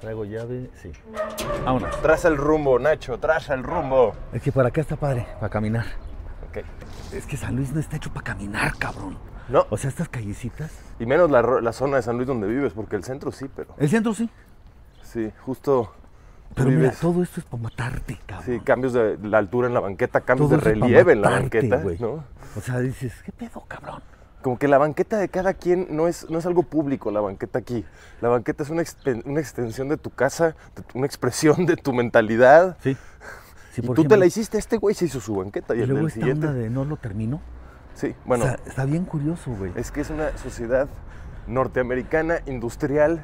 Traigo llave, sí. Traza el rumbo, Nacho, traza el rumbo. Es que para acá está padre, para caminar. Ok. Es que San Luis no está hecho para caminar, cabrón. No. O sea, estas callecitas. Y menos la, zona de San Luis donde vives, porque el centro sí, pero. El centro sí. Sí, justo pero mira, todo esto es para matarte, cabrón. Sí, cambios de la altura en la banqueta, cambios de relieve en la banqueta, ¿no? O sea, dices, ¿qué pedo, cabrón? como que la banqueta de cada quien no es, no es algo público, la banqueta aquí. La banqueta es una, extensión de tu casa, una expresión de tu mentalidad. Sí. y tú te la hiciste, este güey se hizo su banqueta. Y, y luego el siguiente... de no lo termino? Sí, bueno. está bien curioso, güey. Es que es una sociedad norteamericana, industrial,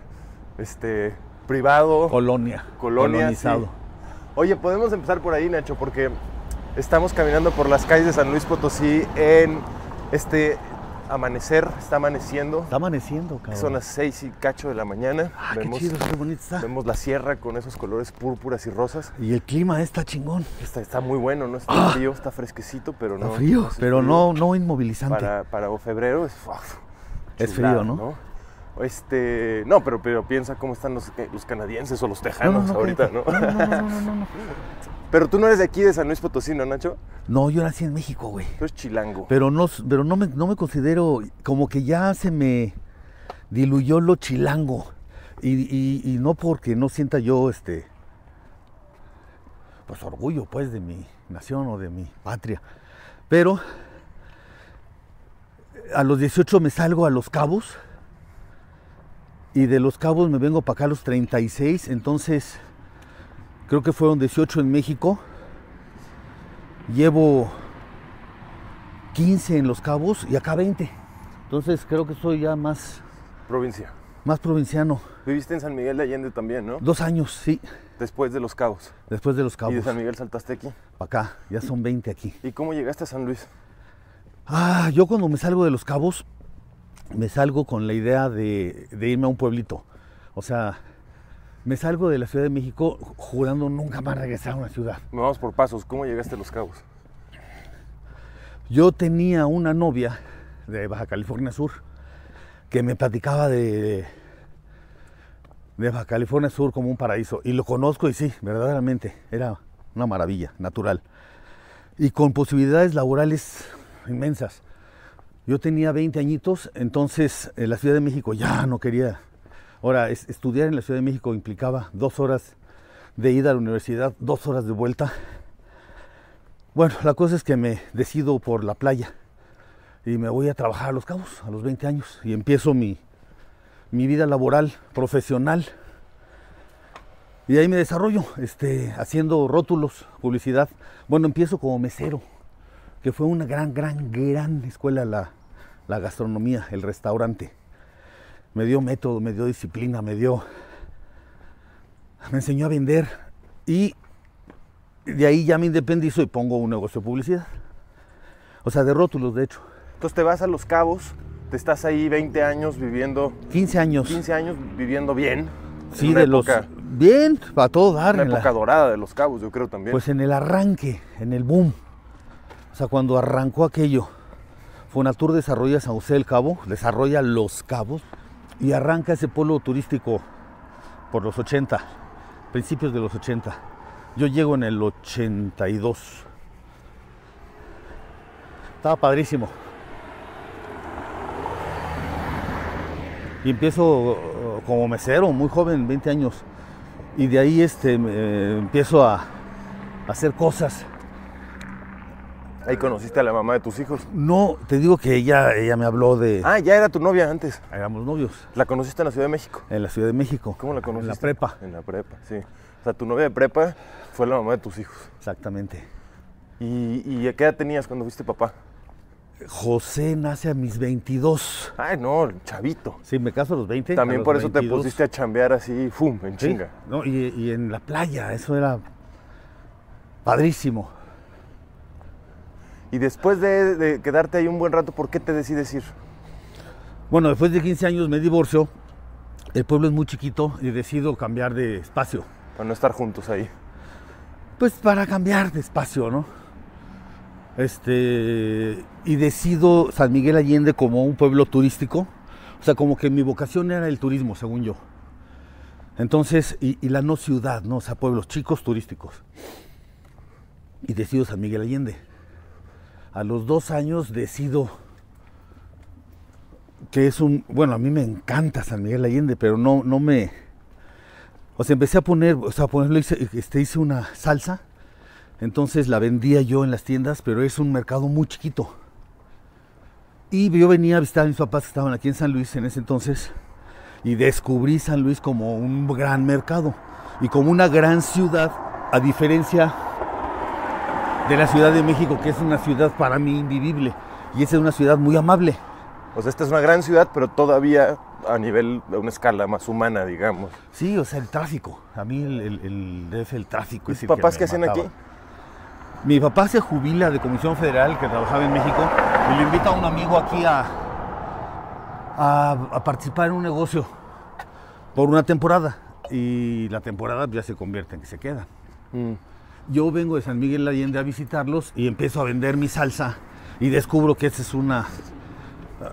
este, privado. Colonia. Colonia. Colonizado. Oye, podemos empezar por ahí, Nacho, porque estamos caminando por las calles de San Luis Potosí en este amanecer, está amaneciendo. Está amaneciendo, cabrón. Son las 6 y cacho de la mañana. Ah, vemos, qué chido, qué bonito está. Vemos la sierra con esos colores púrpuras y rosas. Y el clima está chingón. Está, está muy bueno, ¿no? Está ah. frío, está fresquecito, pero no. frío, pero no, no inmovilizante. Para, febrero es. es frío, ¿no? Este, no, pero, pero piensa cómo están los, eh, canadienses o los tejanos ahorita, ¿no? no pero tú no eres de aquí, de San Luis Potosí, Nacho? No, yo nací en México, güey. Tú eres chilango. Pero no, pero no, me, no me considero, como que ya se me diluyó lo chilango. Y, y no porque no sienta yo, este, pues orgullo, pues, de mi nación o de mi patria. Pero a los 18 me salgo a Los Cabos y de Los Cabos me vengo para acá a los 36, entonces creo que fueron 18 en México. Llevo 15 en Los Cabos y acá 20. Entonces creo que soy ya más... Provincia. Más provinciano. Viviste en San Miguel de Allende también, ¿no? Dos años, sí. Después de Los Cabos. Después de Los Cabos. ¿Y de San Miguel saltaste acá, ya son 20 aquí. ¿Y cómo llegaste a San Luis? Ah, yo cuando me salgo de Los Cabos, me salgo con la idea de irme a un pueblito. O sea, me salgo de la Ciudad de México jurando nunca más regresar a una ciudad. Vamos por pasos, ¿cómo llegaste a Los Cabos? Yo tenía una novia de Baja California Sur que me platicaba de, Baja California Sur como un paraíso. Y lo conozco y sí, verdaderamente, era una maravilla natural. Y con posibilidades laborales inmensas. Yo tenía 20 añitos, entonces en la Ciudad de México ya no quería Ahora, estudiar en la Ciudad de México implicaba dos horas de ida a la universidad, dos horas de vuelta. Bueno, la cosa es que me decido por la playa y me voy a trabajar a Los Cabos a los 20 años y empiezo mi, vida laboral, profesional. Y ahí me desarrollo, este, haciendo rótulos, publicidad. Bueno, empiezo como mesero, que fue una gran, gran, gran escuela la gastronomía, el restaurante me dio método, me dio disciplina, me dio, me enseñó a vender y de ahí ya me independizo y pongo un negocio de publicidad. O sea, de rótulos, de hecho. Entonces te vas a Los Cabos, te estás ahí 20 años viviendo... 15 años. 15 años viviendo bien. Sí, de los... Bien, para todo dar. Una época dorada de Los Cabos, yo creo también. Pues en el arranque, en el boom. O sea, cuando arrancó aquello, Fonatur desarrolla San José del Cabo, desarrolla Los Cabos, y arranca ese pueblo turístico por los 80, principios de los 80. Yo llego en el 82. Estaba padrísimo. Y empiezo uh, como mesero, muy joven, 20 años. Y de ahí este, eh, empiezo a hacer cosas Ahí conociste a la mamá de tus hijos. No, te digo que ella, ella me habló de. Ah, ya era tu novia antes. Éramos novios. ¿La conociste en la Ciudad de México? En la Ciudad de México. ¿Cómo la conociste? En la prepa. En la prepa, sí. O sea, tu novia de prepa fue la mamá de tus hijos. Exactamente. ¿Y, a qué edad tenías cuando fuiste papá? José nace a mis 22. Ay, no, chavito. Sí, me caso a los 20. También por eso te pusiste a chambear así, ¡fum! en chinga. No, y, y en la playa, eso era padrísimo. Y después de, quedarte ahí un buen rato, ¿por qué te decides ir? Bueno, después de 15 años me divorcio. El pueblo es muy chiquito y decido cambiar de espacio. Para no estar juntos ahí. Pues para cambiar de espacio, ¿no? Este, y decido San Miguel Allende como un pueblo turístico. O sea, como que mi vocación era el turismo, según yo. Entonces, y, y, la no ciudad, ¿no? O sea, pueblos chicos turísticos. Y decido San Miguel Allende a los dos años decido que es un, bueno, a mí me encanta San Miguel Allende, pero no, no me, o sea, empecé a poner, o sea, ponerlo, este, hice una salsa, entonces la vendía yo en las tiendas, pero es un mercado muy chiquito. Y yo venía a visitar a mis papás que estaban aquí en San Luis en ese entonces y descubrí San Luis como un gran mercado y como una gran ciudad, a diferencia de la Ciudad de México, que es una ciudad para mí invivible. Y es una ciudad muy amable. O sea, esta es una gran ciudad, pero todavía a nivel de una escala más humana, digamos. Sí, o sea, el tráfico. A mí el, el, el, es el tráfico. ¿Tus papás qué hacen aquí? Mi papá se jubila de Comisión Federal, que trabajaba en México, y le invita a un amigo aquí a, a, participar en un negocio por una temporada. Y la temporada ya se convierte en que se queda. Mm yo vengo de San Miguel Allende a visitarlos y empiezo a vender mi salsa y descubro que esta es una,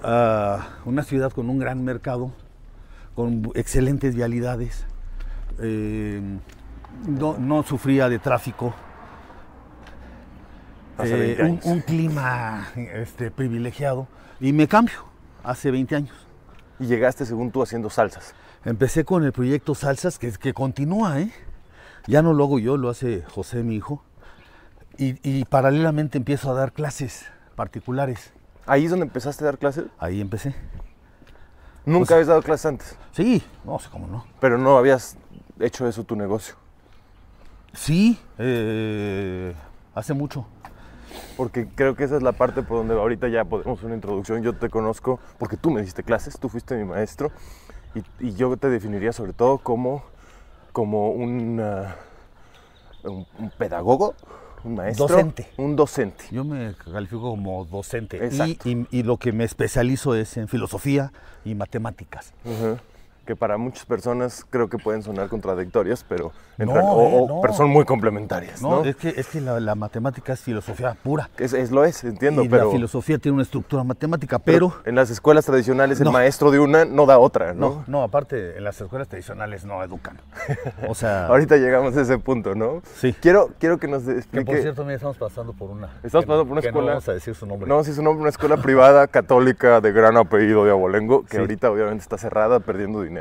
ah, una ciudad con un gran mercado, con excelentes vialidades. Eh, no, no, sufría de tráfico. Eh, un, un, clima este, privilegiado. Y me cambio hace 20 años. Y llegaste, según tú, haciendo salsas. Empecé con el proyecto Salsas, que, que continúa, ¿eh? Ya no lo hago yo, lo hace José, mi hijo. Y, paralelamente empiezo a dar clases particulares. ¿Ahí es donde empezaste a dar clases? Ahí empecé. ¿Nunca pues, habías dado clases antes? Sí, no sé cómo no. Pero no habías hecho eso tu negocio. Sí, eh, hace mucho. Porque creo que esa es la parte por donde ahorita ya podemos una introducción. Yo te conozco porque tú me diste clases, tú fuiste mi maestro y, y yo te definiría sobre todo como como un, un, pedagogo, un maestro. Docente. Un docente. Yo me califico como docente. Y, lo que me especializo es en filosofía y matemáticas. Ajá que para muchas personas creo que pueden sonar contradictorias, pero eh, son muy complementarias. No, es que, es que la, matemática es filosofía pura. Es, lo es, entiendo. Y pero, la filosofía tiene una estructura matemática, pero, en las escuelas tradicionales el maestro de una no da otra, ¿no? No, aparte en las escuelas tradicionales no educan. O sea, ahorita llegamos a ese punto, ¿no? Sí. Quiero, quiero que nos explique. Que por cierto, mira, estamos pasando por una. Estamos pasando por una escuela. No vamos a decir su nombre. No, sí, su nombre, una escuela privada católica de gran apellido de Abolengo, que ahorita obviamente está cerrada, perdiendo dinero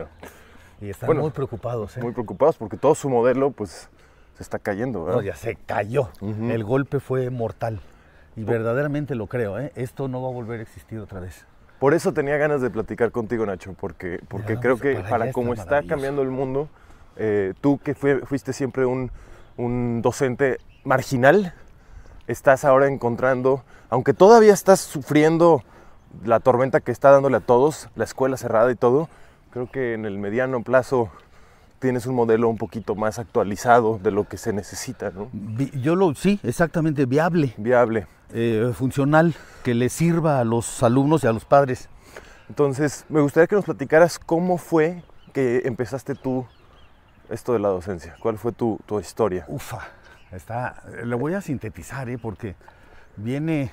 y están muy preocupados. ¿eh? Muy preocupados porque todo su modelo pues se está cayendo. No, ya se cayó. El golpe fue mortal. Y verdaderamente lo creo. ¿eh? Esto no va a volver a existir otra vez. Por eso tenía ganas de platicar contigo, Nacho, porque, porque creo pues, que para, cómo está cambiando el mundo, eh, tú que fuiste siempre un, un docente marginal, estás ahora encontrando, aunque todavía estás sufriendo la tormenta que está dándole a todos, la escuela cerrada y todo, Creo que en el mediano plazo tienes un modelo un poquito más actualizado de lo que se necesita, ¿no? Yo lo, sí, exactamente, viable. Viable. Eh, funcional, que le sirva a los alumnos y a los padres. Entonces, me gustaría que nos platicaras cómo fue que empezaste tú esto de la docencia. ¿Cuál fue tu, historia? Ufa, está, lo voy a sintetizar, ¿eh? porque viene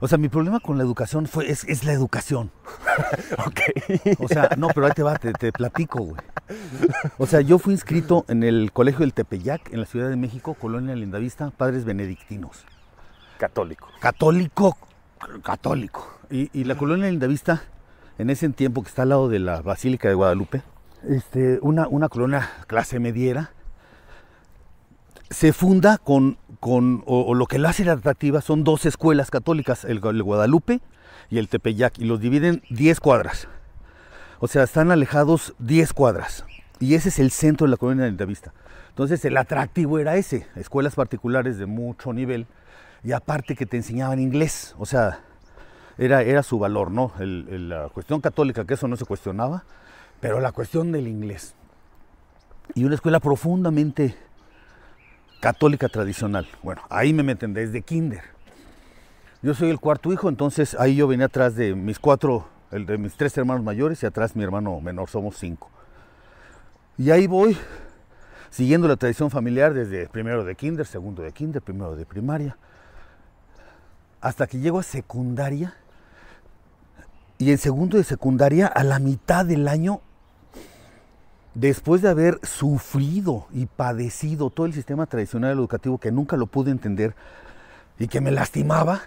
o sea, mi problema con la educación fue, es, la educación. ok. O sea, no, pero ahí te va, te, platico, güey. O sea, yo fui inscrito en el Colegio del Tepeyac, en la Ciudad de México, Colonia Lindavista, Padres Benedictinos. Católico. Católico, católico. Y, la Colonia Lindavista, en ese tiempo que está al lado de la Basílica de Guadalupe, este, una, una colonia clase mediera, se funda con, o, lo que lo hace atractiva son dos escuelas católicas, el, Guadalupe y el Tepeyac, y los dividen 10 cuadras. O sea, están alejados 10 cuadras. Y ese es el centro de la colonia de Vista Entonces el atractivo era ese, escuelas particulares de mucho nivel y aparte que te enseñaban inglés, o sea, era, era su valor, ¿no? la cuestión católica, que eso no se cuestionaba, pero la cuestión del inglés. Y una escuela profundamente católica tradicional. Bueno, ahí me meten desde kinder. Yo soy el cuarto hijo, entonces ahí yo venía atrás de mis cuatro, el de mis tres hermanos mayores y atrás mi hermano menor, somos cinco. Y ahí voy, siguiendo la tradición familiar desde primero de kinder, segundo de kinder, primero de primaria, hasta que llego a secundaria. Y en segundo de secundaria, a la mitad del año, después de haber sufrido y padecido todo el sistema tradicional educativo que nunca lo pude entender y que me lastimaba,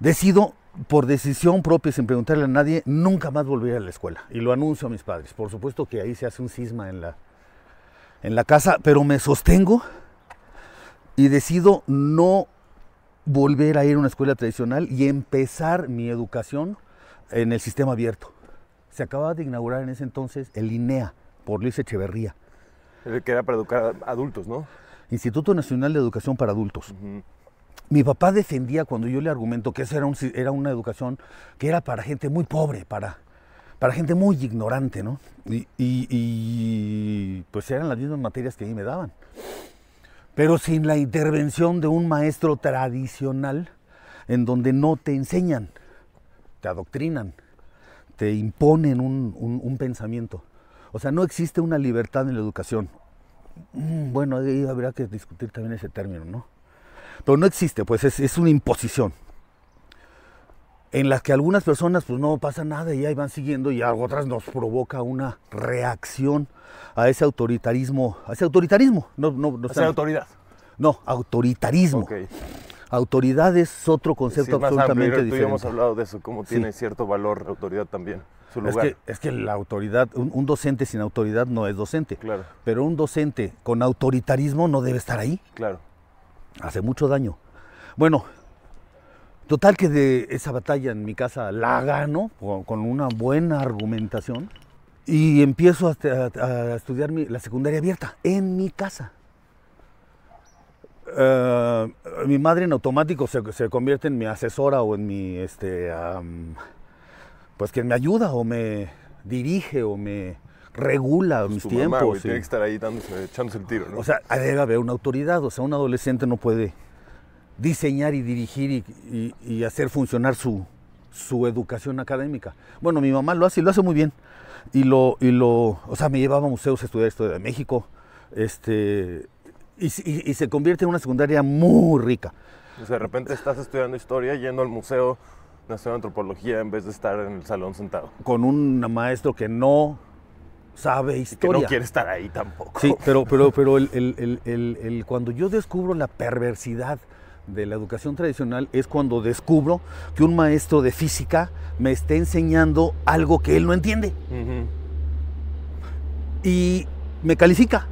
decido por decisión propia, sin preguntarle a nadie, nunca más volver a la escuela. Y lo anuncio a mis padres. Por supuesto que ahí se hace un cisma en la, en la casa, pero me sostengo y decido no volver a ir a una escuela tradicional y empezar mi educación en el sistema abierto. Se acababa de inaugurar en ese entonces el INEA por Luis Echeverría. El que era para educar adultos, ¿no? Instituto Nacional de Educación para Adultos. Mi papá defendía cuando yo le argumento que esa era, una educación que era para gente muy pobre, para, para gente muy ignorante, ¿no? Y, y, pues eran las mismas materias que ahí me daban. Pero sin la intervención de un maestro tradicional en donde no te enseñan, te adoctrinan imponen un, pensamiento. O sea, no existe una libertad en la educación. Mm, bueno, ahí habrá que discutir también ese término, ¿no? Pero no existe, pues es, una imposición. En las que algunas personas pues no pasa nada y ahí van siguiendo y a otras nos provoca una reacción a ese autoritarismo, a ese autoritarismo, no, no, no autoridad. No, autoritarismo. Autoridad es otro concepto absolutamente amplio, diferente. hemos hablado de eso, cómo tiene cierto valor la autoridad también. Es, que, es, la autoridad, un, docente sin autoridad no es docente. Claro. Pero un docente con autoritarismo no debe estar ahí. Claro. Hace mucho daño. Bueno, total que de esa batalla en mi casa la gano con una buena argumentación y empiezo a, estudiar la secundaria abierta en mi casa. Eh, mi madre en automático se, se, convierte en mi asesora o en mi, este, pues quien me ayuda o me dirige o me regula pues mis tiempos. Tiene que estar ahí echándose el tiro, ¿no? O sea, debe haber una autoridad, o sea, un adolescente no puede diseñar y dirigir y, hacer funcionar su, su educación académica. Bueno, mi mamá lo hace y lo hace muy bien. Y lo, y lo, o sea, me llevaba a museos a estudiar historia de México, este, y, se convierte en una secundaria muy rica. de repente estás estudiando historia yendo al Museo Nacional de Antropología en vez de estar en el salón sentado. Con un maestro que no sabe historia. Y que no quiere estar ahí tampoco. Sí, pero, pero, pero el, cuando yo descubro la perversidad de la educación tradicional es cuando descubro que un maestro de física me está enseñando algo que él no entiende. Y me califica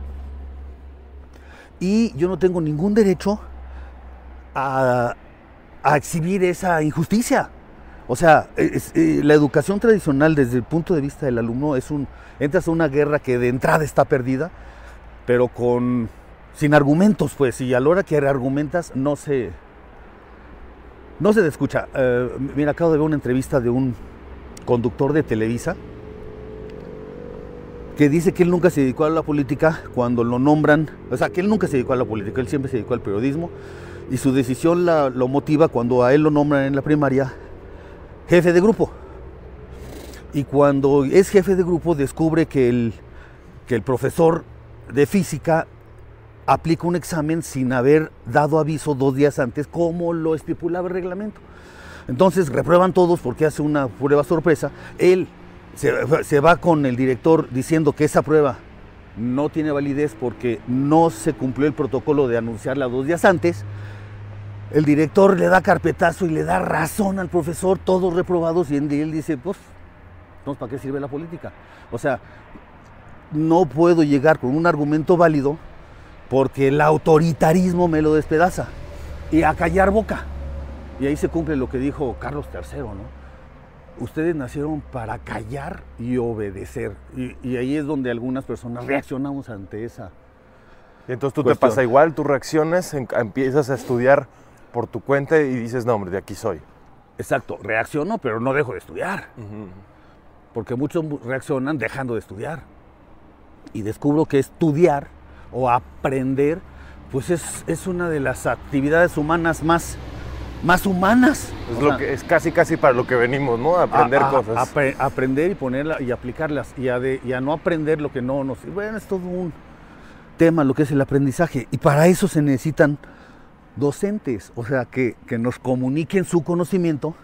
y yo no tengo ningún derecho a, exhibir esa injusticia. O sea, eh, la educación tradicional desde el punto de vista del alumno es un entras a una guerra que de entrada está perdida, pero con sin argumentos, pues, y a la hora que argumentas no se no se te escucha. Eh, mira, acabo de ver una entrevista de un conductor de Televisa que dice que él nunca se dedicó a la política cuando lo nombran, o sea, que él nunca se dedicó a la política, él siempre se dedicó al periodismo y su decisión lo motiva cuando a él lo nombran en la primaria jefe de grupo. Y cuando es jefe de grupo descubre que el, que el profesor de física aplica un examen sin haber dado aviso dos días antes, como lo estipulaba el reglamento. Entonces reprueban todos porque hace una prueba sorpresa. Él se, va con el director diciendo que esa prueba no tiene validez porque no se cumplió el protocolo de anunciarla dos días antes. El director le da carpetazo y le da razón al profesor, todos reprobados, y él dice, pues, entonces, ¿para qué sirve la política? O sea, no puedo llegar con un argumento válido porque el autoritarismo me lo despedaza. Y a callar boca. Y ahí se cumple lo que dijo Carlos III, ¿no? ustedes nacieron para callar y obedecer. Y, ahí es donde algunas personas reaccionamos ante esa. entonces tú te pasa igual, tú reaccionas, empiezas a estudiar por tu cuenta y dices, no, hombre, de aquí soy. Exacto, reacciono, pero no dejo de estudiar. Porque muchos reaccionan dejando de estudiar. Y descubro que estudiar o aprender, pues es, es una de las actividades humanas más más humanas. Es, lo que, es casi, casi para lo que venimos, ¿no? aprender cosas. aprender y ponerla y aplicarlas y a, de, no aprender lo que no nos... Bueno, es todo un tema lo que es el aprendizaje y para eso se necesitan docentes, o sea, que, que nos comuniquen su conocimiento,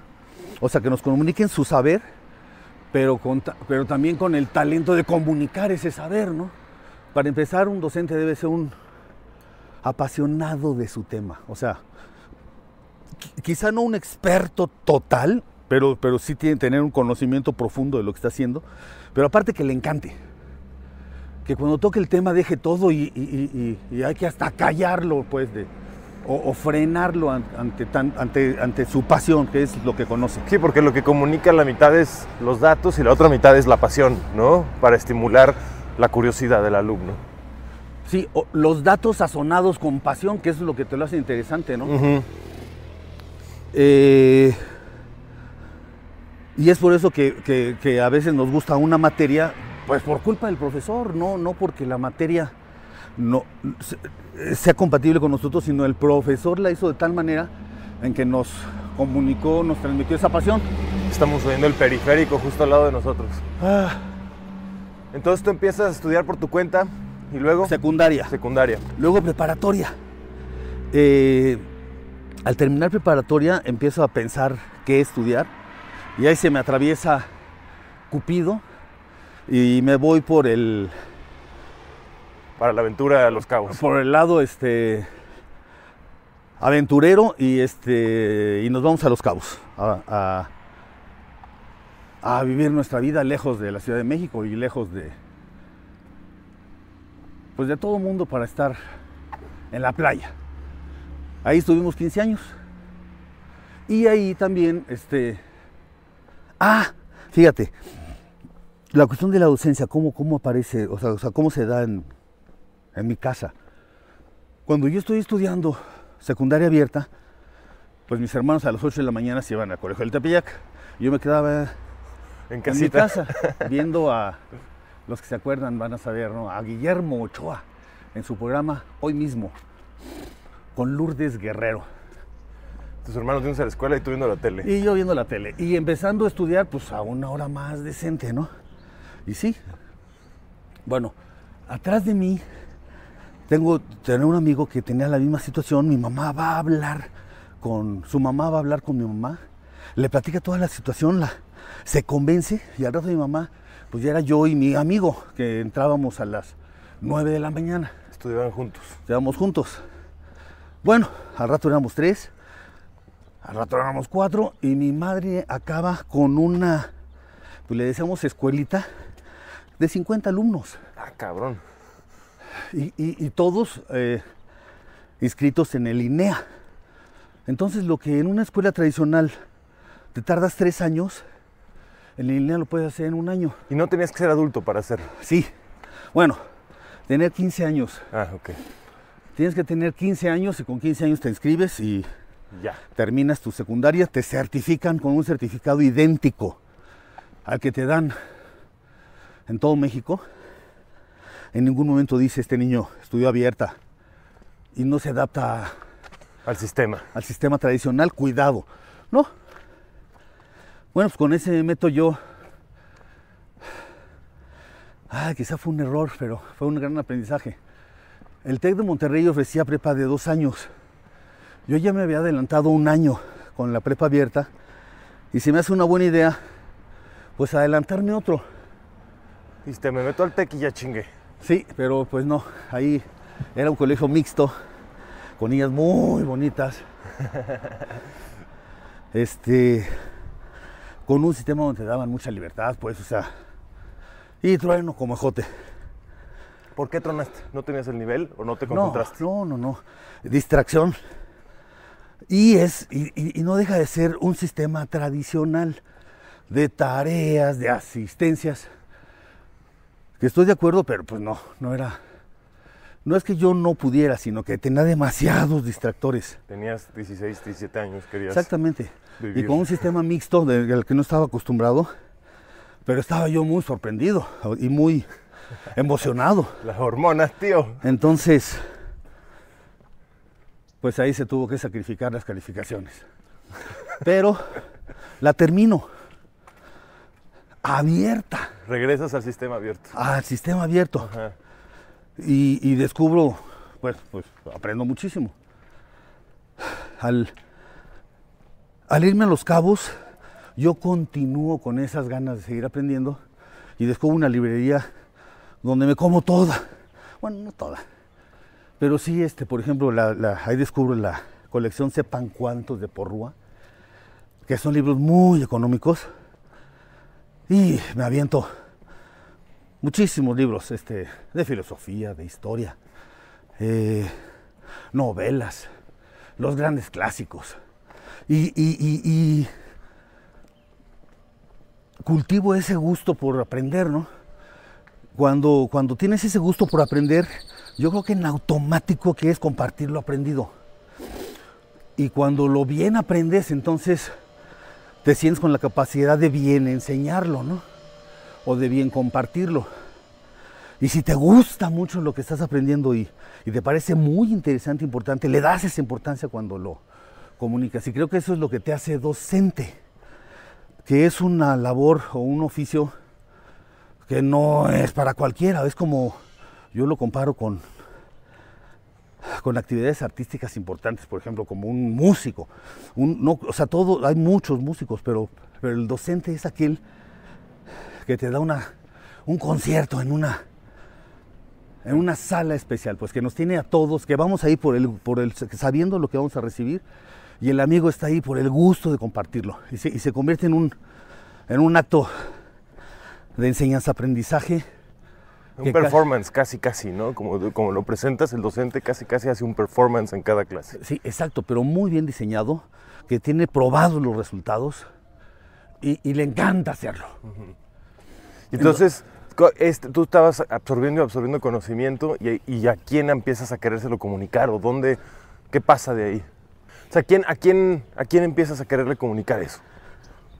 o sea, que nos comuniquen su saber, pero, con, pero también con el talento de comunicar ese saber, ¿no? Para empezar, un docente debe ser un apasionado de su tema, o sea, quizá no un experto total, pero, pero sí tiene tener un conocimiento profundo de lo que está haciendo, pero aparte que le encante. Que cuando toque el tema deje todo y, hay que hasta callarlo, pues, de, o, frenarlo ante, ante, ante su pasión, que es lo que conoce. Sí, porque lo que comunica la mitad es los datos y la otra mitad es la pasión, ¿no? Para estimular la curiosidad del alumno. Sí, los datos sazonados con pasión, que es lo que te lo hace interesante, ¿no? Eh, y es por eso que, a veces nos gusta una materia, pues por culpa del profesor, no, no porque la materia no, sea compatible con nosotros, sino el profesor la hizo de tal manera en que nos comunicó, nos transmitió esa pasión. Estamos subiendo el periférico justo al lado de nosotros. Ah. Entonces tú empiezas a estudiar por tu cuenta y luego... Secundaria. Secundaria. Luego preparatoria. Eh, al terminar preparatoria empiezo a pensar qué estudiar y ahí se me atraviesa Cupido y me voy por el para la aventura a los cabos. Por el lado este aventurero y este y nos vamos a los cabos a, a vivir nuestra vida lejos de la Ciudad de México y lejos de pues de todo mundo para estar en la playa. Ahí estuvimos 15 años. Y ahí también, este. Ah, fíjate, la cuestión de la docencia, cómo, aparece, o sea, cómo se da en, mi casa. Cuando yo estoy estudiando secundaria abierta, pues mis hermanos a las 8 de la mañana se iban al colegio del Tepeyac. Yo me quedaba en, en mi casa viendo a los que se acuerdan van a saber, ¿no? A Guillermo Ochoa en su programa hoy mismo con Lourdes Guerrero. Tus hermanos vienen a la escuela y tú viendo la tele. Y yo viendo la tele. Y empezando a estudiar, pues a una hora más decente, ¿no? Y sí. Bueno, atrás de mí tengo un amigo que tenía la misma situación. Mi mamá va a hablar con. Su mamá va a hablar con mi mamá. Le platica toda la situación, la, se convence y al rato de mi mamá, pues ya era yo y mi amigo que entrábamos a las 9 de la mañana. Estudiaban juntos. Estudiábamos juntos. Bueno, al rato éramos tres, al rato éramos cuatro y mi madre acaba con una, pues le decíamos escuelita, de 50 alumnos. Ah, cabrón. Y, todos eh, inscritos en el INEA. Entonces lo que en una escuela tradicional te tardas tres años, en el INEA lo puedes hacer en un año. Y no tenías que ser adulto para hacerlo. Sí. Bueno, tener 15 años. Ah, ok. Tienes que tener 15 años y con 15 años te inscribes y terminas tu secundaria, te certifican con un certificado idéntico al que te dan en todo México. En ningún momento dice este niño estudió abierta y no se adapta al sistema. Al sistema tradicional, cuidado. No. Bueno, pues con ese me meto yo. quizá fue un error, pero fue un gran aprendizaje. El TEC de Monterrey ofrecía prepa de dos años. Yo ya me había adelantado un año con la prepa abierta y si me hace una buena idea, pues adelantarme otro. Y me meto al TEC y ya chingue. Sí, pero pues no, ahí era un colegio mixto, con niñas muy bonitas. este, con un sistema donde te daban mucha libertad, pues, o sea, y trueno como ejote. ¿Por qué tronaste? ¿No tenías el nivel o no te concentraste? No, no, no. Distracción. Y, es, y, no deja de ser un sistema tradicional de tareas, de asistencias. Que estoy de acuerdo, pero pues no, no era. No es que yo no pudiera, sino que tenía demasiados distractores. Tenías 16, 17 años, querías. Exactamente. Y con un sistema mixto del que no estaba acostumbrado, pero estaba yo muy sorprendido y muy emocionado. Las hormonas, tío. Entonces, pues ahí se tuvo que sacrificar las calificaciones. Pero la termino abierta. Regresas al sistema abierto. Al sistema abierto. Y, descubro, pues, pues aprendo muchísimo. Al, al irme a los cabos, yo continúo con esas ganas de seguir aprendiendo y descubro una librería donde me como toda. Bueno, no toda. Pero sí, este, por ejemplo, la, ahí descubro la colección Sepan Cuántos de Porrúa, que son libros muy económicos. Y me aviento muchísimos libros este, de filosofía, de historia, eh, novelas, los grandes clásicos. y, cultivo ese gusto por aprender, ¿no? Cuando, tienes ese gusto por aprender, yo creo que en automático que es compartir lo aprendido. Y cuando lo bien aprendes, entonces te sientes con la capacidad de bien enseñarlo, ¿no? O de bien compartirlo. Y si te gusta mucho lo que estás aprendiendo y, y te parece muy interesante, importante, le das esa importancia cuando lo comunicas. Y creo que eso es lo que te hace docente, que es una labor o un oficio que no es para cualquiera, es como yo lo comparo con, con actividades artísticas importantes, por ejemplo, como un músico. Un, no, o sea, hay muchos músicos, pero, el docente es aquel que te da una, un concierto en una, en una sala especial, pues que nos tiene a todos, que vamos ahí por el, por el, sabiendo lo que vamos a recibir, y el amigo está ahí por el gusto de compartirlo, y se, se convierte en un, en un acto de enseñanza-aprendizaje. Un performance casi, casi, ¿no? Como, como lo presentas, el docente casi, casi hace un performance en cada clase. Sí, exacto, pero muy bien diseñado, que tiene probados los resultados y, le encanta hacerlo. Entonces, tú estabas absorbiendo y absorbiendo conocimiento y, a quién empiezas a querérselo comunicar o dónde, qué pasa de ahí. O sea, ¿quién, a, quién, ¿a quién empiezas a quererle comunicar eso?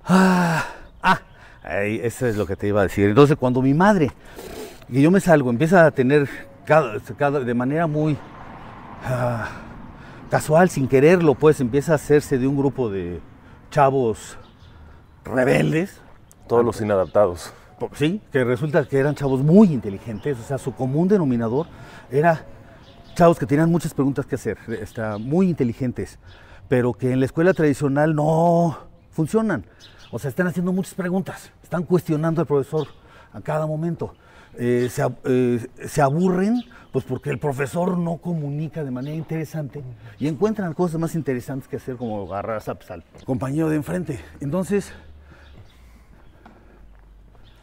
Ah, ah eso es lo que te iba a decir. Entonces, cuando mi madre, y yo me salgo, empieza a tener de manera muy ah, casual, sin quererlo, pues empieza a hacerse de un grupo de chavos rebeldes. Todos los inadaptados. Sí, que resulta que eran chavos muy inteligentes, o sea, su común denominador era chavos que tenían muchas preguntas que hacer, está, muy inteligentes, pero que en la escuela tradicional no funcionan. O sea, están haciendo muchas preguntas. Están cuestionando al profesor a cada momento. Eh, eh, se, aburren pues porque el profesor no comunica de manera interesante y encuentran cosas más interesantes que hacer como agarrar pues, compañero de enfrente. Entonces,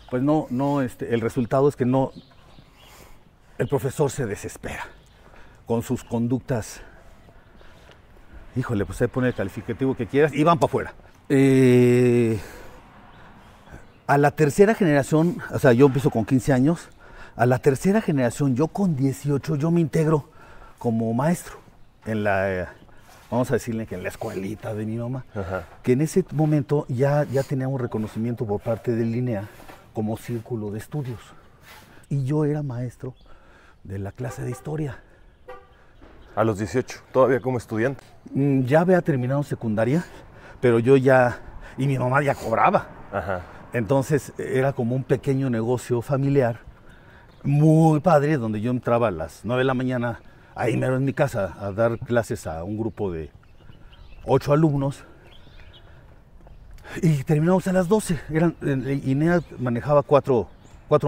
pues no, no, este, el resultado es que no, el profesor se desespera con sus conductas. Híjole, pues se pone el calificativo que quieras y van para afuera. Eh, a la tercera generación, o sea, yo empiezo con 15 años, a la tercera generación, yo con 18, yo me integro como maestro en la, vamos a decirle que en la escuelita de mi mamá, que en ese momento ya, ya tenía un reconocimiento por parte del INEA como círculo de estudios. Y yo era maestro de la clase de historia. A los 18, todavía como estudiante. Mm, ya había terminado secundaria, pero yo ya, y mi mamá ya cobraba. Ajá. Entonces era como un pequeño negocio familiar, muy padre, donde yo entraba a las 9 de la mañana, ahí mero en mi casa, a dar clases a un grupo de 8 alumnos. Y terminamos a las 12. INEA manejaba cuatro,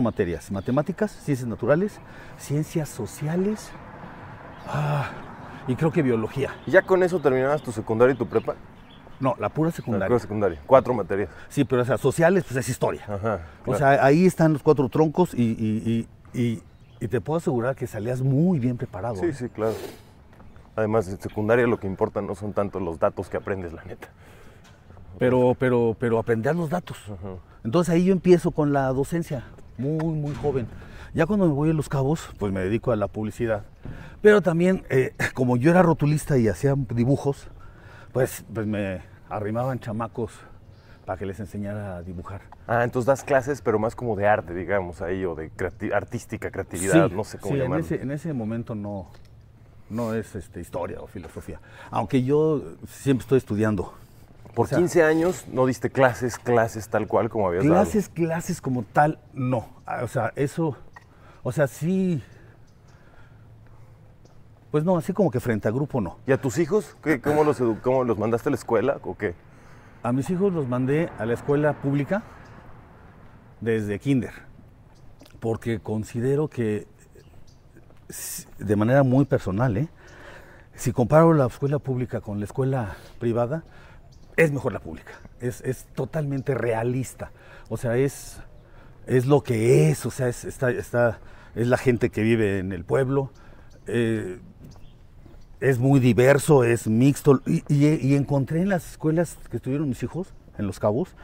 materias, matemáticas, ciencias naturales, ciencias sociales ah, y creo que biología. ya con eso terminabas tu secundaria y tu prepa? No, la pura secundaria. La pura secundaria. Cuatro materias. Sí, pero o sea, sociales, pues es historia. Ajá, O sea, ahí están los cuatro troncos y, te puedo asegurar que salías muy bien preparado. Sí, ¿eh? sí, claro. Además, en secundaria lo que importa no son tanto los datos que aprendes, la neta. Pero, pero, pero aprender los datos. Entonces ahí yo empiezo con la docencia, muy, muy joven. Ya cuando me voy a Los Cabos, pues me dedico a la publicidad. Pero también, eh, como yo era rotulista y hacía dibujos, pues, pues me arrimaban chamacos para que les enseñara a dibujar. Ah, entonces das clases, pero más como de arte, digamos, ahí, o de artística, creatividad, no sé cómo sí, En ese, en ese momento no, no es este, historia o filosofía, aunque yo siempre estoy estudiando. Por 15 años no diste clases, clases tal cual como habías dado. Clases, clases como tal, no. Ah, o sea, eso, o sea, sí pues no, así como que frente a grupo no. ¿Y a tus hijos? cómo, los mandaste a la escuela o qué? A mis hijos los mandé a la escuela pública desde kinder, porque considero que, de manera muy personal, ¿eh? si comparo la escuela pública con la escuela privada, es mejor la pública, es, totalmente realista, o sea, es, lo que es, o sea, está, es la gente que vive en el pueblo, eh, es muy diverso, es mixto. Y, encontré en las escuelas que estuvieron mis hijos, en Los Cabos,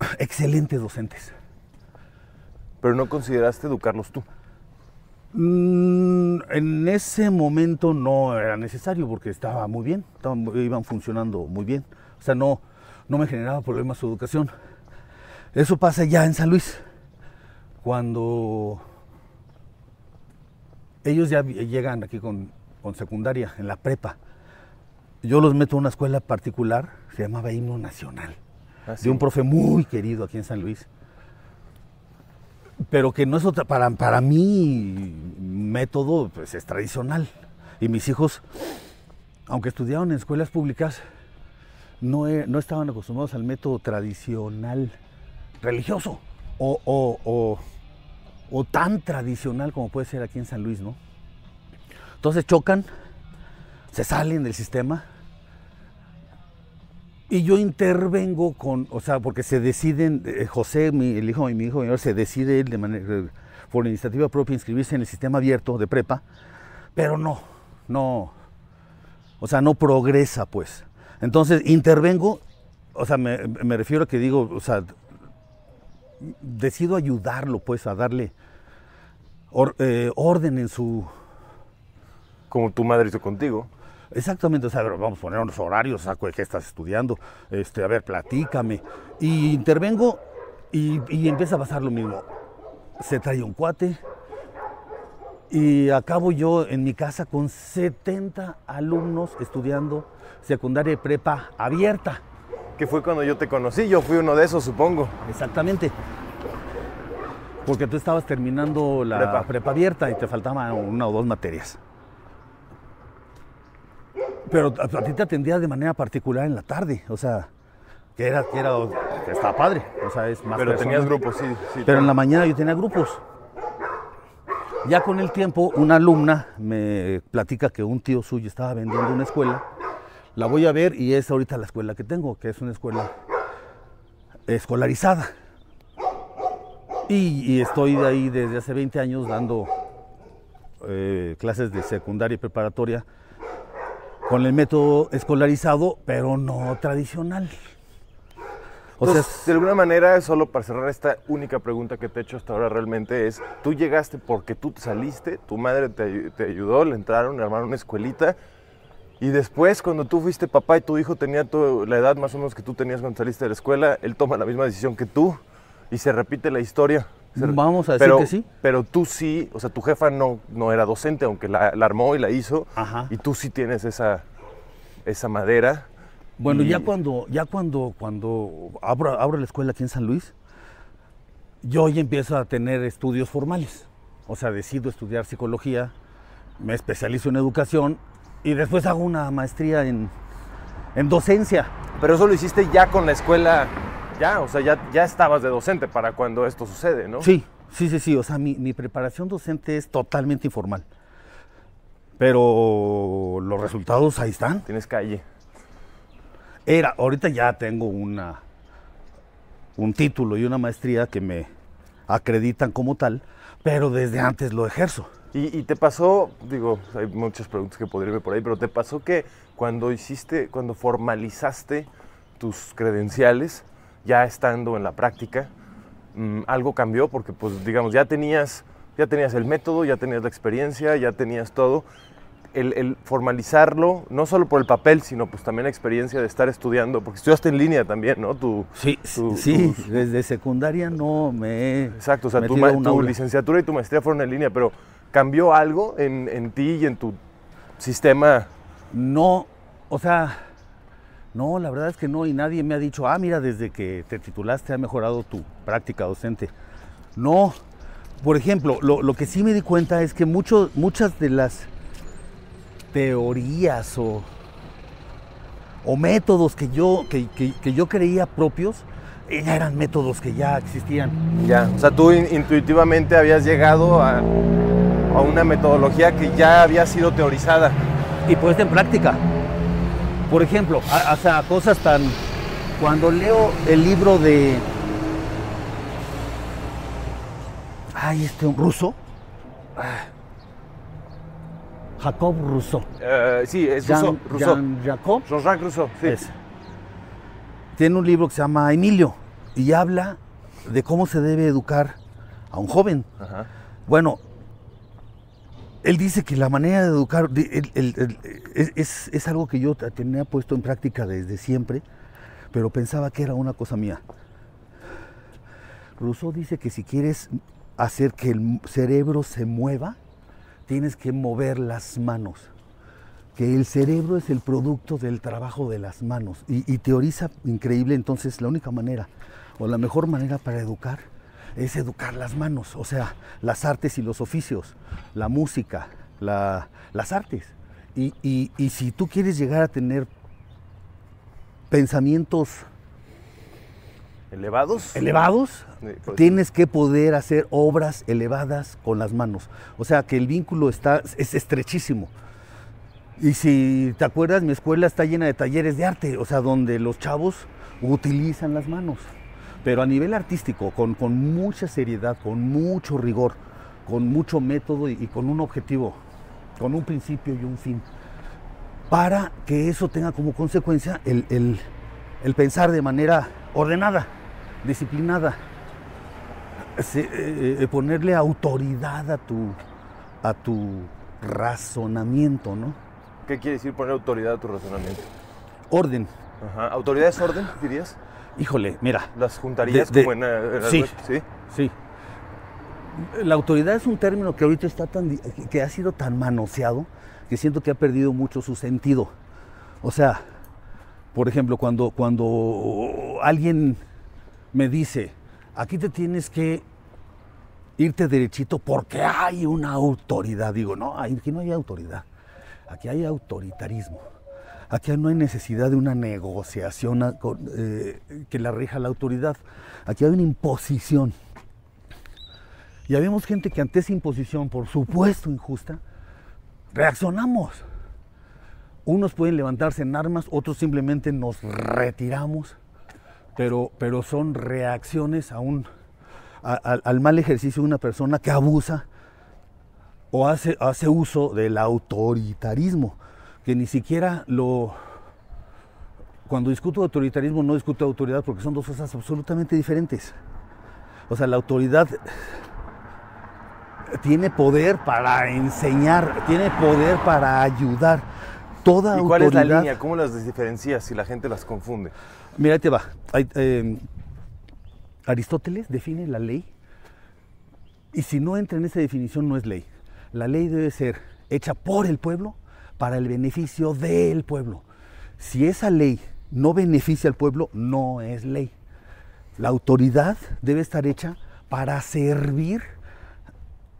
excelentes docentes. Pero no consideraste educarlos tú. Mm, en ese momento no era necesario porque estaba muy bien, iban funcionando muy bien. O sea, no, no me generaba problemas su educación. Eso pasa ya en San Luis, cuando ellos ya llegan aquí con, secundaria, en la prepa. Yo los meto a una escuela particular, se llamaba Himno Nacional, ah, de un profe muy querido aquí en San Luis. Pero que no es otra, para, para mí método pues, es tradicional. Y mis hijos, aunque estudiaban en escuelas públicas, no, eh, estaban acostumbrados al método tradicional religioso o o tan tradicional como puede ser aquí en San Luis, ¿no? Entonces chocan, se salen del sistema y yo intervengo con, o sea, porque se deciden, eh, José, mi, el hijo y mi hijo se decide él de manera, eh, por iniciativa propia inscribirse en el sistema abierto de prepa, pero no, no, o sea, no progresa pues. Entonces intervengo, o sea, me, me refiero a que digo, o sea, decido ayudarlo, pues, a darle eh, orden en su... Como tu madre hizo contigo. Exactamente, o vamos a poner unos horarios, saco de qué estás estudiando, este, a ver, platícame. Y intervengo y, y empieza a pasar lo mismo. Se trae un cuate y acabo yo en mi casa con 70 alumnos estudiando secundaria y prepa abierta que fue cuando yo te conocí. Yo fui uno de esos, supongo. Exactamente. Porque tú estabas terminando la prepa, abierta y te faltaban una o dos materias. Pero a, ti te atendía de manera particular en la tarde, o sea, que era, que era, estaba padre, o sea, es más. Pero tenías grupos, sí, sí. Pero en la mañana yo tenía grupos. Ya con el tiempo, una alumna me platica que un tío suyo estaba vendiendo una escuela la voy a ver y es ahorita la escuela que tengo, que es una escuela escolarizada. Y, estoy de ahí desde hace 20 años dando eh, clases de secundaria y preparatoria con el método escolarizado, pero no tradicional. O sea, de alguna manera, solo para cerrar esta única pregunta que te he hecho hasta ahora realmente es, tú llegaste porque tú saliste, tu madre te, te ayudó, le entraron, armaron una escuelita, y después, cuando tú fuiste papá y tu hijo tenía la edad más o menos que tú tenías cuando saliste de la escuela, él toma la misma decisión que tú y se repite la historia. Vamos a decir que sí. Pero tú sí, o sea, tu jefa no, era docente, aunque la, armó y la hizo. Ajá. Y tú sí tienes esa, madera. Bueno, ya cuando, ya cuando, cuando abro, abro, la escuela aquí en San Luis, yo ya empiezo a tener estudios formales. O sea, decido estudiar psicología, me especializo en educación y después hago una maestría en, docencia. Pero eso lo hiciste ya con la escuela, ya, o sea, ya, estabas de docente para cuando esto sucede, ¿no? Sí, sí, sí, sí, o sea, mi, mi preparación docente es totalmente informal. Pero los resultados ahí están. Tienes calle. Era, ahorita ya tengo una, un título y una maestría que me acreditan como tal, pero desde antes lo ejerzo. Y, te pasó, digo, hay muchas preguntas que podría irme por ahí, pero te pasó que cuando hiciste, cuando formalizaste tus credenciales, ya estando en la práctica, mm, algo cambió porque, pues, digamos, ya tenías, ya tenías el método, ya tenías la experiencia, ya tenías todo. El, formalizarlo, no solo por el papel, sino pues también la experiencia de estar estudiando, porque estudiaste en línea también, ¿no? Tu, sí, sí desde secundaria no me... Exacto, o sea, tu licenciatura y tu maestría fueron en línea, pero ¿Cambió algo en, ti y en tu sistema? No, o sea, no, la verdad es que no, y nadie me ha dicho, ah, mira, desde que te titulaste ha mejorado tu práctica docente. No, por ejemplo, lo, que sí me di cuenta es que muchas de las teorías o, o métodos que yo, que, que yo creía propios ya eran métodos que ya existían. Ya, o sea, tú intuitivamente habías llegado a, una metodología que ya había sido teorizada. Y puesta en práctica. Por ejemplo, hasta cosas tan... Cuando leo el libro de... Ay, este, un ruso. Ah. Jacob Rousseau. Eh, sí, es Jean, Rousseau. Jean Jacob. Jean-Jacques Rousseau, sí. Tiene un libro que se llama Emilio y habla de cómo se debe educar a un joven. Bueno, él dice que la manera de educar es, algo que yo tenía puesto en práctica desde siempre, pero pensaba que era una cosa mía. Rousseau dice que si quieres hacer que el cerebro se mueva, tienes que mover las manos, que el cerebro es el producto del trabajo de las manos y, y teoriza increíble entonces la única manera o la mejor manera para educar es educar las manos, o sea, las artes y los oficios, la música, las artes. Y, si tú quieres llegar a tener pensamientos elevados. tienes que poder hacer obras elevadas con las manos. O sea que el vínculo está, es estrechísimo. Y si te acuerdas, mi escuela está llena de talleres de arte, o sea, donde los chavos utilizan las manos pero a nivel artístico, con, mucha seriedad, con mucho rigor, con mucho método y, con un objetivo, con un principio y un fin, para que eso tenga como consecuencia el, pensar de manera ordenada, disciplinada, eh, eh, ponerle autoridad a tu, a tu razonamiento, ¿no? ¿Qué quiere decir poner autoridad a tu razonamiento? Orden. Ajá. ¿Autoridad es orden, dirías? híjole, mira. ¿Las juntarías como en, eh, sí, sí, sí. La autoridad es un término que ahorita está tan, que ha sido tan manoseado que siento que ha perdido mucho su sentido. O sea, por ejemplo, cuando, cuando alguien me dice, aquí te tienes que irte derechito porque hay una autoridad, digo, no, aquí no hay autoridad, aquí hay autoritarismo. Aquí no hay necesidad de una negociación eh, que la rija la autoridad. Aquí hay una imposición. Y habíamos gente que ante esa imposición, por supuesto injusta, reaccionamos. Unos pueden levantarse en armas, otros simplemente nos retiramos, pero, pero son reacciones al mal ejercicio de una persona que abusa o hace uso del autoritarismo que ni siquiera lo... Cuando discuto autoritarismo no discuto autoridad porque son dos cosas absolutamente diferentes. O sea, la autoridad tiene poder para enseñar, tiene poder para ayudar. Toda ¿Y cuál es la línea? ¿Cómo las diferencias si la gente las confunde? Mira, ahí te va. Em, Aristóteles define la ley y si no entra en esa definición no es ley. La ley debe ser hecha por el pueblo para el beneficio del pueblo. Si esa ley no beneficia al pueblo, no es ley. La autoridad debe estar hecha para servir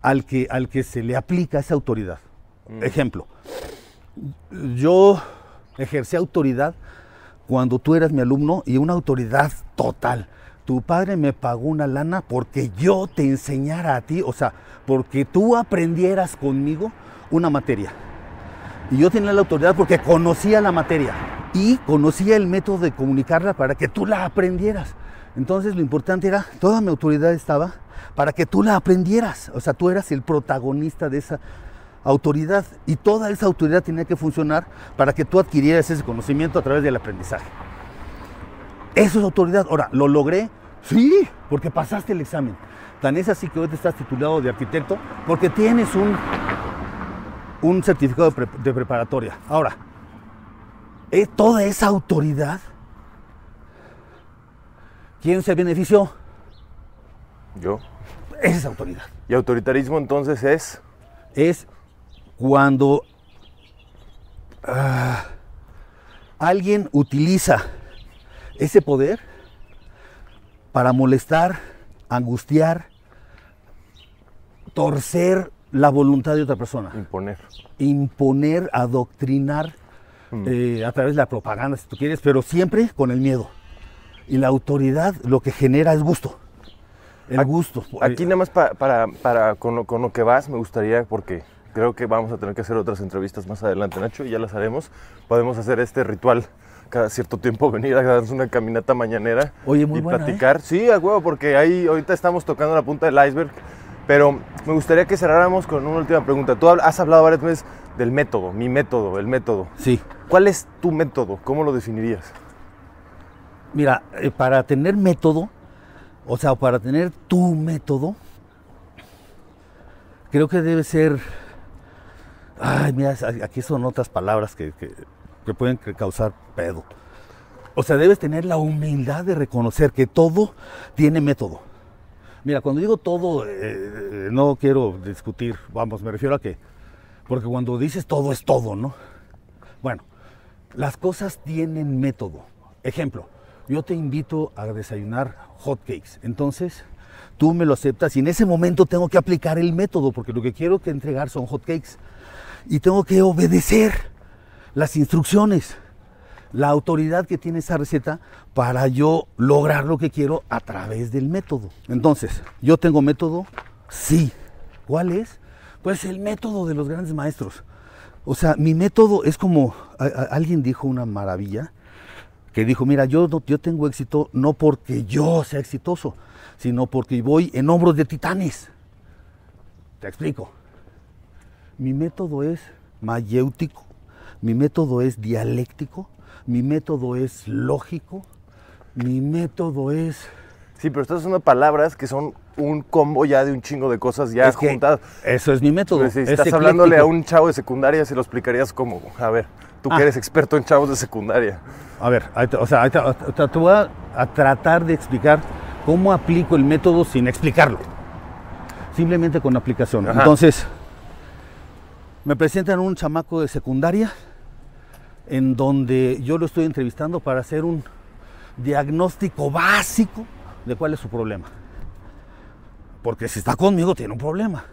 al que, al que se le aplica esa autoridad. Mm. Ejemplo, yo ejercí autoridad cuando tú eras mi alumno y una autoridad total. Tu padre me pagó una lana porque yo te enseñara a ti, o sea, porque tú aprendieras conmigo una materia. Y yo tenía la autoridad porque conocía la materia y conocía el método de comunicarla para que tú la aprendieras. Entonces lo importante era, toda mi autoridad estaba para que tú la aprendieras. O sea, tú eras el protagonista de esa autoridad y toda esa autoridad tenía que funcionar para que tú adquirieras ese conocimiento a través del aprendizaje. Eso es autoridad. Ahora, ¿lo logré? Sí, porque pasaste el examen. Tan es así que hoy te estás titulado de arquitecto porque tienes un un certificado de, preparatoria. Ahora, es ¿eh, toda esa autoridad, ¿quién se benefició? Yo. Esa es autoridad. ¿Y autoritarismo entonces es? Es cuando ah, alguien utiliza ese poder para molestar, angustiar, torcer la voluntad de otra persona. Imponer. Imponer, adoctrinar mm. eh, a través de la propaganda, si tú quieres, pero siempre con el miedo. Y la autoridad lo que genera es gusto. El gusto. Aquí nada más para, para, con, lo, que vas, me gustaría, porque creo que vamos a tener que hacer otras entrevistas más adelante, Nacho, y ya las haremos. Podemos hacer este ritual cada cierto tiempo venir a darnos una caminata mañanera y ¿eh? platicar. Sí, a huevo, porque ahí ahorita estamos tocando la punta del iceberg pero me gustaría que cerráramos con una última pregunta. Tú has hablado varias veces del método, mi método, el método. Sí. ¿Cuál es tu método? ¿Cómo lo definirías? Mira, eh, para tener método, o sea, para tener tu método, creo que debe ser. Ay, mira, aquí son otras palabras que, pueden causar pedo. O sea, debes tener la humildad de reconocer que todo tiene método Mira, cuando digo todo, eh, eh, no quiero discutir, vamos, me refiero a que, porque cuando dices todo es todo, ¿no? Bueno, las cosas tienen método. Ejemplo, yo te invito a desayunar hotcakes, entonces tú me lo aceptas y en ese momento tengo que aplicar el método, porque lo que quiero que entregar son hotcakes y tengo que obedecer las instrucciones la autoridad que tiene esa receta para yo lograr lo que quiero a través del método. Entonces, ¿yo tengo método? Sí. ¿Cuál es? Pues el método de los grandes maestros. O sea, mi método es como alguien dijo una maravilla, que dijo, mira, yo, no, yo tengo éxito no porque yo sea exitoso, sino porque voy en hombros de titanes. Te explico. Mi método es mayéutico, mi método es dialéctico, mi método es lógico, mi método es... Sí, pero estás usando palabras que son un combo ya de un chingo de cosas ya juntadas. Eso es mi método. si estás hablándole a un chavo de secundaria, si lo explicarías como, a ver, tú que ah. eres experto en chavos de secundaria. A ver, o sea, te, voy a, tratar de explicar cómo aplico el método sin explicarlo. Simplemente con aplicación. Entonces, me presentan un chamaco de secundaria en donde yo lo estoy entrevistando para hacer un diagnóstico básico de cuál es su problema. Porque si está conmigo tiene un problema.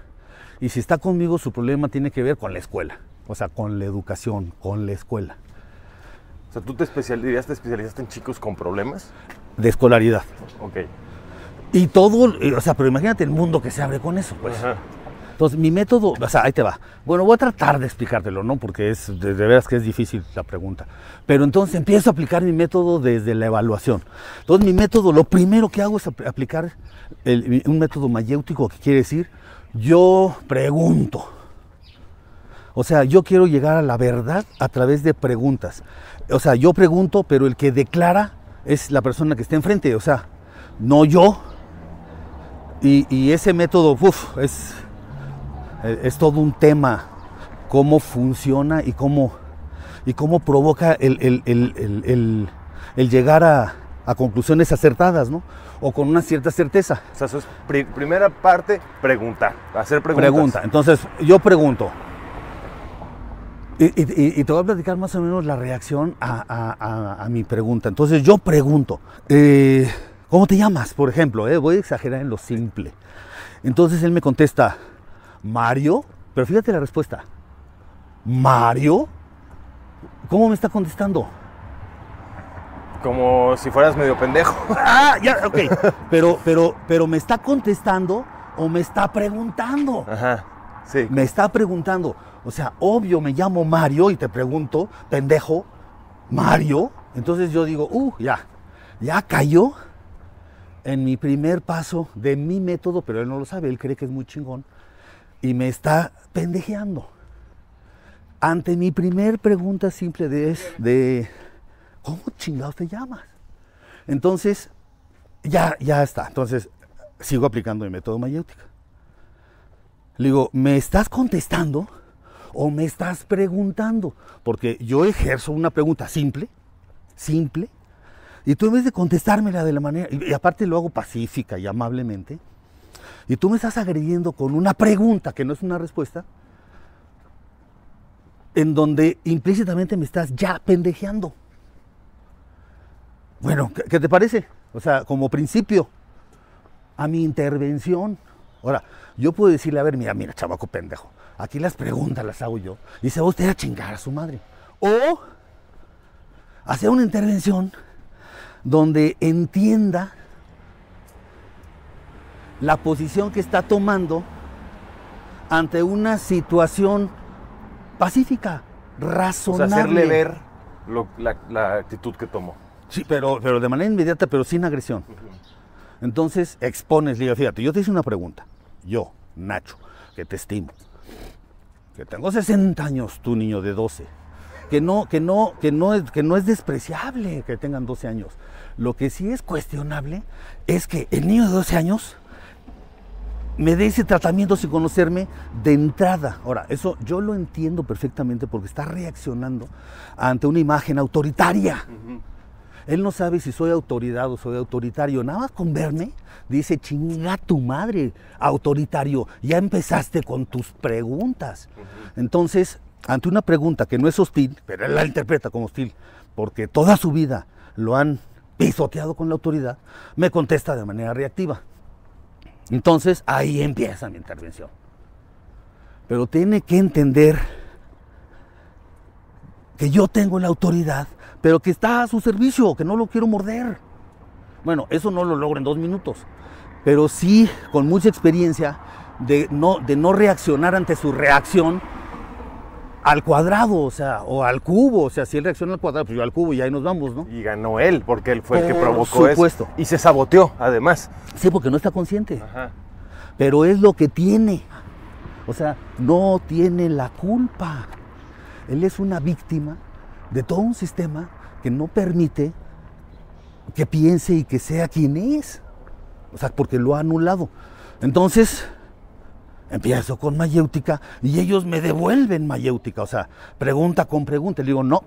Y si está conmigo su problema tiene que ver con la escuela. O sea, con la educación, con la escuela. O sea, ¿tú te especializaste, te especializaste en chicos con problemas? De escolaridad. Ok. Y todo, eh, o sea, pero imagínate el mundo que se abre con eso, pues. Entonces, mi método, o sea, ahí te va. Bueno, voy a tratar de explicártelo, ¿no? Porque es de, veras que es difícil la pregunta. Pero entonces empiezo a aplicar mi método desde la evaluación. Entonces, mi método, lo primero que hago es aplicar un método mayéutico, que quiere decir, yo pregunto. O sea, yo quiero llegar a la verdad a través de preguntas. O sea, yo pregunto, pero el que declara es la persona que está enfrente, o sea, no yo. Y, y ese método, uff, es eh, es todo un tema cómo funciona y cómo, y cómo provoca el, llegar a, conclusiones acertadas, ¿no? O con una cierta certeza. O primera parte, preguntar, hacer preguntas. Pregunta. Entonces, yo pregunto. Y, te voy a platicar más o menos la reacción a, mi pregunta. Entonces, yo pregunto, eh, ¿cómo te llamas? Por ejemplo, eh, voy a exagerar en lo simple. Entonces, él me contesta, Mario, pero fíjate la respuesta. Mario, ¿cómo me está contestando? Como si fueras medio pendejo. Ah, ya, ok. Pero, pero, pero me está contestando o me está preguntando. Ajá. Sí. Me está preguntando. O sea, obvio me llamo Mario y te pregunto, pendejo, Mario. Entonces yo digo, uh, ya, ya cayó en mi primer paso de mi método, pero él no lo sabe, él cree que es muy chingón y me está pendejeando. Ante mi primer pregunta simple de, de ¿cómo chingados te llamas? Entonces, ya, ya está. Entonces, sigo aplicando mi método mayéutica. Le digo, ¿me estás contestando o me estás preguntando? Porque yo ejerzo una pregunta simple, simple, y tú en vez de contestármela de la manera, y aparte lo hago pacífica y amablemente, y tú me estás agrediendo con una pregunta que no es una respuesta, en donde implícitamente me estás ya pendejeando. Bueno, ¿qué, te parece? O sea, como principio a mi intervención. Ahora, yo puedo decirle, a ver, mira, mira, chavaco pendejo, aquí las preguntas las hago yo y se usted a chingar a su madre. O hacer una intervención donde entienda la posición que está tomando ante una situación pacífica, razonable. hacerle ver la, actitud que tomó. Sí, pero, pero de manera inmediata, pero sin agresión. Entonces expones, Liga, fíjate, yo te hice una pregunta. Yo, Nacho, que te estimo, que tengo 60 años, tu niño de 12, que no, que no, que no, que no es despreciable que tengan 12 años. Lo que sí es cuestionable es que el niño de 12 años me dé ese tratamiento sin conocerme de entrada. Ahora, eso yo lo entiendo perfectamente porque está reaccionando ante una imagen autoritaria. Él no sabe si soy autoridad o soy autoritario. Nada más con verme, dice, chinga tu madre, autoritario. Ya empezaste con tus preguntas. Entonces, ante una pregunta que no es hostil, pero él la interpreta como hostil, porque toda su vida lo han pisoteado con la autoridad, me contesta de manera reactiva. Entonces ahí empieza mi intervención. Pero tiene que entender que yo tengo la autoridad, pero que está a su servicio, que no lo quiero morder. Bueno, eso no lo logro en dos minutos, pero sí con mucha experiencia de no, de no reaccionar ante su reacción al cuadrado, o sea, o al cubo, o sea, si él reacciona al cuadrado, pues yo al cubo y ahí nos vamos, ¿no? Y ganó él, porque él fue el que provocó supuesto. eso. Y se saboteó, además. Sí, porque no está consciente. Ajá. Pero es lo que tiene. O sea, no tiene la culpa. Él es una víctima de todo un sistema que no permite que piense y que sea quien es. O sea, porque lo ha anulado. Entonces, empiezo con mayéutica y ellos me devuelven mayéutica. O sea, pregunta con pregunta. Le digo, no,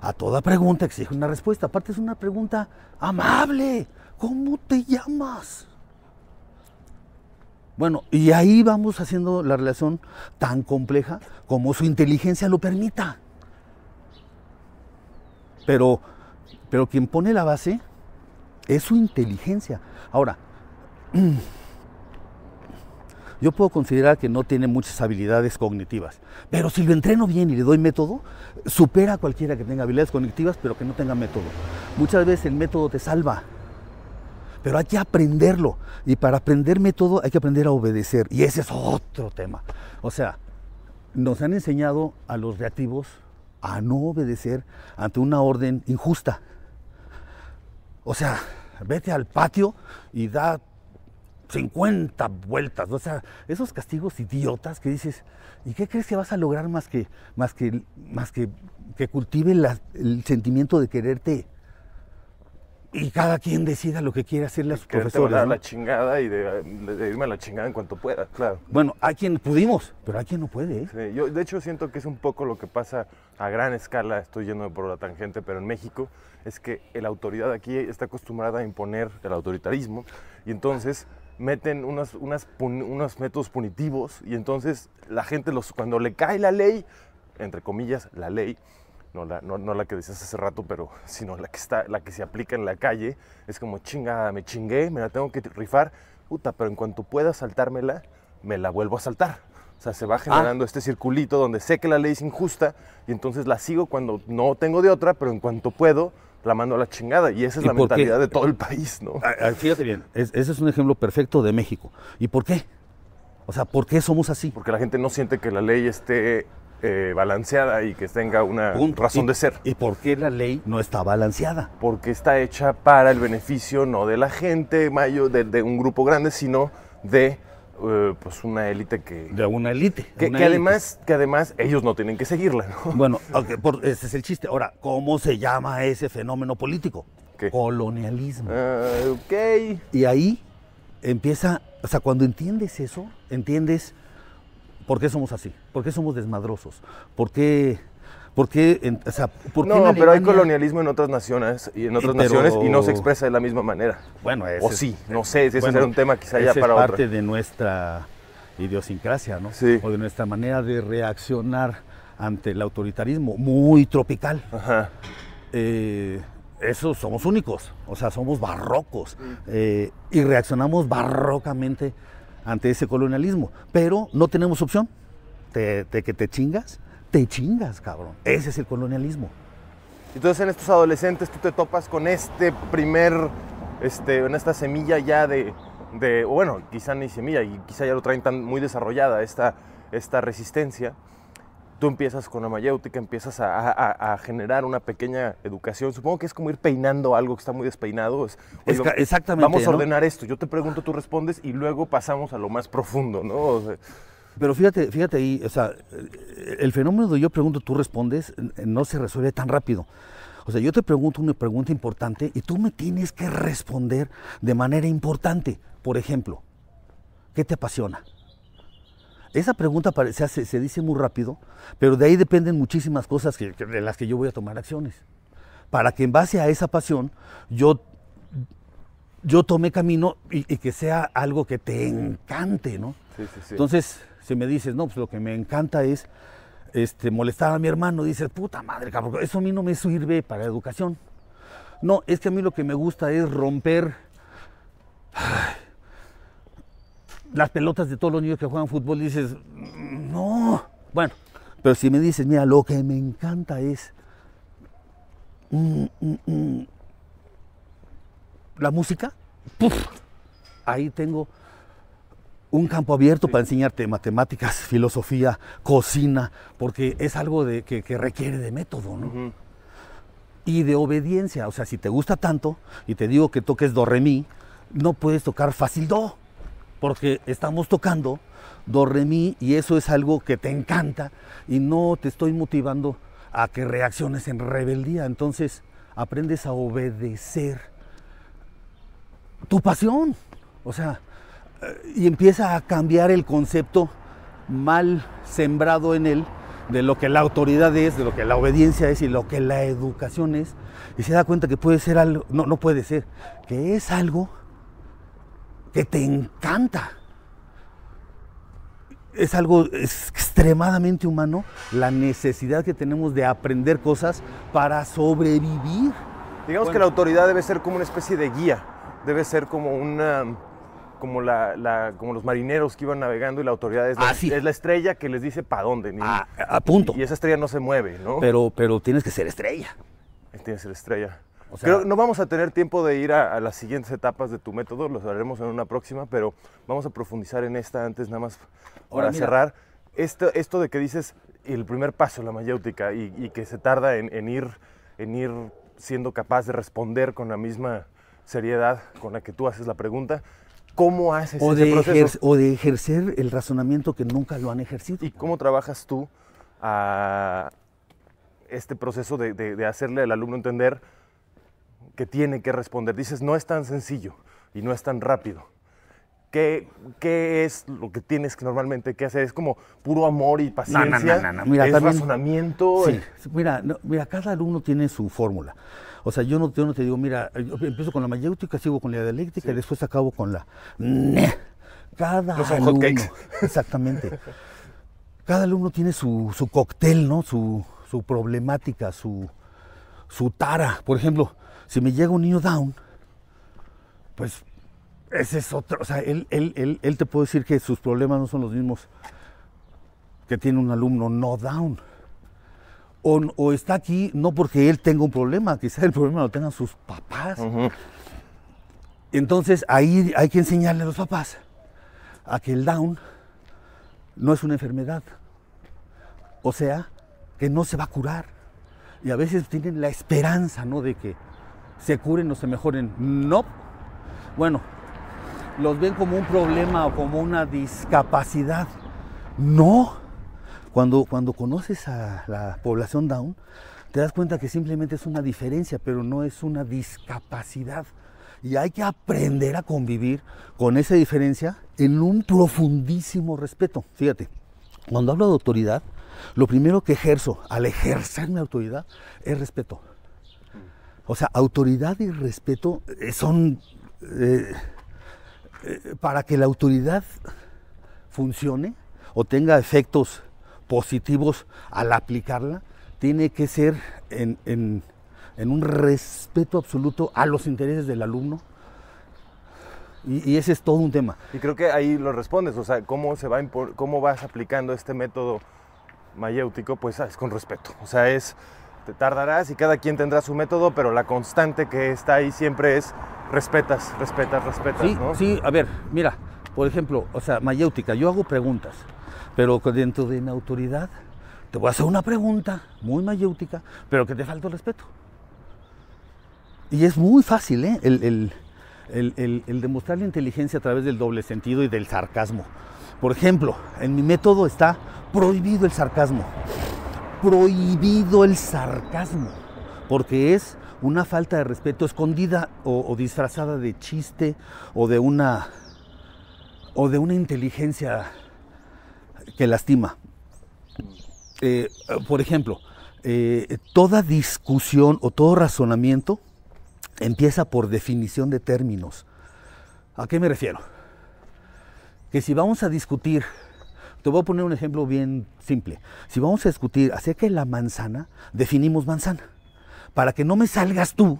a toda pregunta exige una respuesta. Aparte es una pregunta amable. ¿Cómo te llamas? Bueno, y ahí vamos haciendo la relación tan compleja como su inteligencia lo permita. Pero, pero quien pone la base es su inteligencia. Ahora, yo puedo considerar que no tiene muchas habilidades cognitivas, pero si lo entreno bien y le doy método, supera a cualquiera que tenga habilidades cognitivas, pero que no tenga método. Muchas veces el método te salva, pero hay que aprenderlo. Y para aprender método hay que aprender a obedecer, y ese es otro tema. O sea, nos han enseñado a los reactivos a no obedecer ante una orden injusta. O sea, vete al patio y da 50 vueltas. O sea, esos castigos idiotas que dices, ¿y qué crees que vas a lograr más que, más que, más que, que cultive el sentimiento de quererte? Y cada quien decida lo que quiere hacerle a sus profesores. la chingada y de, irme a la chingada en cuanto pueda, claro. Bueno, hay quien pudimos, pero hay quien no puede. ¿eh? yo de hecho siento que es un poco lo que pasa a gran escala, estoy yendo por la tangente, pero en México es que la autoridad aquí está acostumbrada a imponer el autoritarismo y entonces meten unos, unas, unos métodos punitivos y entonces la gente los, cuando le cae la ley, entre comillas, la ley, no la, no, la que decías hace rato, pero sino la que, está, la que se aplica en la calle, es como chingada, me chingué, me la tengo que rifar, puta, pero en cuanto pueda saltármela, me la vuelvo a saltar. O sea, se va ah. generando este circulito donde sé que la ley es injusta y entonces la sigo cuando no tengo de otra, pero en cuanto puedo, la mando a la chingada. Y esa es la mentalidad de todo el país, ¿no? Ah, ah, fíjate bien, ese es un ejemplo perfecto de México. ¿Y por qué? O sea, ¿por qué somos así? Porque la gente no siente que la ley esté eh, balanceada y que tenga una razón de ser. ¿Y por qué la ley no está balanceada? Porque está hecha para el beneficio no de la gente, mayo, de un grupo grande, sino de eh, pues una élite que... De una élite. Que, además, que además ellos no tienen que seguirla, ¿no? Bueno, ese es el chiste. Ahora, ¿cómo se llama ese fenómeno político? Colonialismo. Ah, ok. Y ahí empieza, o sea, cuando entiendes eso, entiendes por qué somos así, por qué somos desmadrosos, por qué ¿Por qué? no, pero hay colonialismo en otras naciones y en otras naciones y no se expresa de la misma manera. Bueno, o sí, no sé, ese es un tema quizá ya para es parte de nuestra idiosincrasia, ¿no? Sí. O de nuestra manera de reaccionar ante el autoritarismo muy tropical. Ajá. Eh, eso somos únicos, o sea, somos barrocos mm. eh, y reaccionamos barrocamente ante ese colonialismo, pero no tenemos opción de que te chingas te chingas, cabrón. Ese es el colonialismo. Entonces en estos adolescentes tú te topas con este primer, este, en esta semilla ya de, bueno, quizá ni semilla, y quizá ya lo traen tan muy desarrollada esta, esta resistencia. Tú empiezas con la mayéutica, empiezas a, generar una pequeña educación. Supongo que es como ir peinando algo que está muy despeinado. exactamente. Vamos a ordenar esto. Yo te pregunto, tú respondes y luego pasamos a lo más profundo, ¿no? Pero fíjate, fíjate ahí, o sea, el fenómeno de yo pregunto, tú respondes, no se resuelve tan rápido. O sea, yo te pregunto una pregunta importante y tú me tienes que responder de manera importante. Por ejemplo, ¿qué te apasiona? Esa pregunta se, se dice muy rápido, pero de ahí dependen muchísimas cosas que, de las que yo voy a tomar acciones. Para que en base a esa pasión yo, yo tome camino y, y que sea algo que te encante, ¿no? Sí, sí, sí. Entonces, si me dices, no, pues lo que me encanta es este, molestar a mi hermano, dices, puta madre, cabrón, eso a mí no me sirve para educación. No, es que a mí lo que me gusta es romper las pelotas de todos los niños que juegan fútbol. dices, no, bueno, pero si me dices, mira, lo que me encanta es mm, mm, mm, la música, ahí tengo un campo abierto para enseñarte matemáticas, filosofía, cocina, porque es algo de, que, requiere de método, ¿no? Y de obediencia, o sea, si te gusta tanto y te digo que toques do re mi, no puedes tocar fácil do, porque estamos tocando do re mi y eso es algo que te encanta y no te estoy motivando a que reacciones en rebeldía, entonces aprendes a obedecer tu pasión, o sea, y empieza a cambiar el concepto mal sembrado en él de lo que la autoridad es, de lo que la obediencia es y lo que la educación es, y se da cuenta que puede ser algo, no, no puede ser, que es algo que te encanta. Es algo extremadamente humano la necesidad que tenemos de aprender cosas para sobrevivir. Digamos que la autoridad debe ser como una especie de guía, debe ser como una como, la, como los marineros que iban navegando y la autoridad es la, ah, es la estrella que les dice para dónde. Ni, ah, a punto. Y, esa estrella no se mueve, ¿no? Pero, pero tienes que ser estrella. Tienes que ser estrella. no vamos a tener tiempo de ir a, las siguientes etapas de tu método, los haremos en una próxima, pero vamos a profundizar en esta antes, nada más para cerrar. Esto, esto de que dices el primer paso, la mayéutica, y, que se tarda en, en, ir, en ir siendo capaz de responder con la misma seriedad con la que tú haces la pregunta, ¿Cómo haces o de O de ejercer el razonamiento que nunca lo han ejercido. ¿Y cómo trabajas tú a este proceso de hacerle al alumno entender que tiene que responder? Dices, no es tan sencillo y no es tan rápido. ¿Qué, es lo que tienes que normalmente que hacer? ¿Es como puro amor y paciencia? No, no, Mira, ¿Es razonamiento? mira, mira, cada alumno tiene su fórmula. O sea, yo no, te digo, mira, empiezo con la mayéutica, sigo con la dialéctica y después acabo con la... Cada alumno, Exactamente. Cada alumno tiene su, su cóctel, ¿no? Su, su problemática, su, su tara. Por ejemplo, si me llega un niño down, pues ese es otro, o sea, él, él, él, te puede decir que sus problemas no son los mismos que tiene un alumno no down. O, está aquí no porque él tenga un problema, quizás el problema lo tengan sus papás. Entonces ahí hay que enseñarle a los papás a que el down no es una enfermedad. O sea, que no se va a curar. Y a veces tienen la esperanza, ¿no? De que se curen o se mejoren. No. Bueno, los ven como un problema o como una discapacidad. No. Cuando, cuando conoces a la población Down, te das cuenta que simplemente es una diferencia, pero no es una discapacidad. Y hay que aprender a convivir con esa diferencia en un profundísimo respeto. Fíjate, cuando hablo de autoridad, lo primero que ejerzo al ejercer mi autoridad es respeto. O sea, autoridad y respeto eh, son eh, eh, para que la autoridad funcione o tenga efectos positivos al aplicarla, tiene que ser en, un respeto absoluto a los intereses del alumno, y, ese es todo un tema. Y creo que ahí lo respondes, o sea, ¿cómo, se va cómo vas aplicando este método mayéutico? Pues ah, es con respeto, o sea, es, te tardarás y cada quien tendrá su método, pero la constante que está ahí siempre es respetas, respetas, respetas. Sí, sí, a ver, mira, por ejemplo, o sea, mayéutica, yo hago preguntas, pero dentro de mi autoridad te voy a hacer una pregunta muy mayéutica, pero que te falta el respeto. Y es muy fácil, ¿eh? el demostrar la inteligencia a través del doble sentido y del sarcasmo. Por ejemplo, en mi método está prohibido el sarcasmo. Prohibido el sarcasmo, porque es una falta de respeto escondida o, disfrazada de chiste o de una o de una inteligencia que lastima. Eh, por ejemplo, eh, toda discusión o todo razonamiento empieza por definición de términos. ¿A qué me refiero? Que si vamos a discutir, te voy a poner un ejemplo bien simple, si vamos a discutir hacia que la manzana, definimos manzana para que no me salgas tú,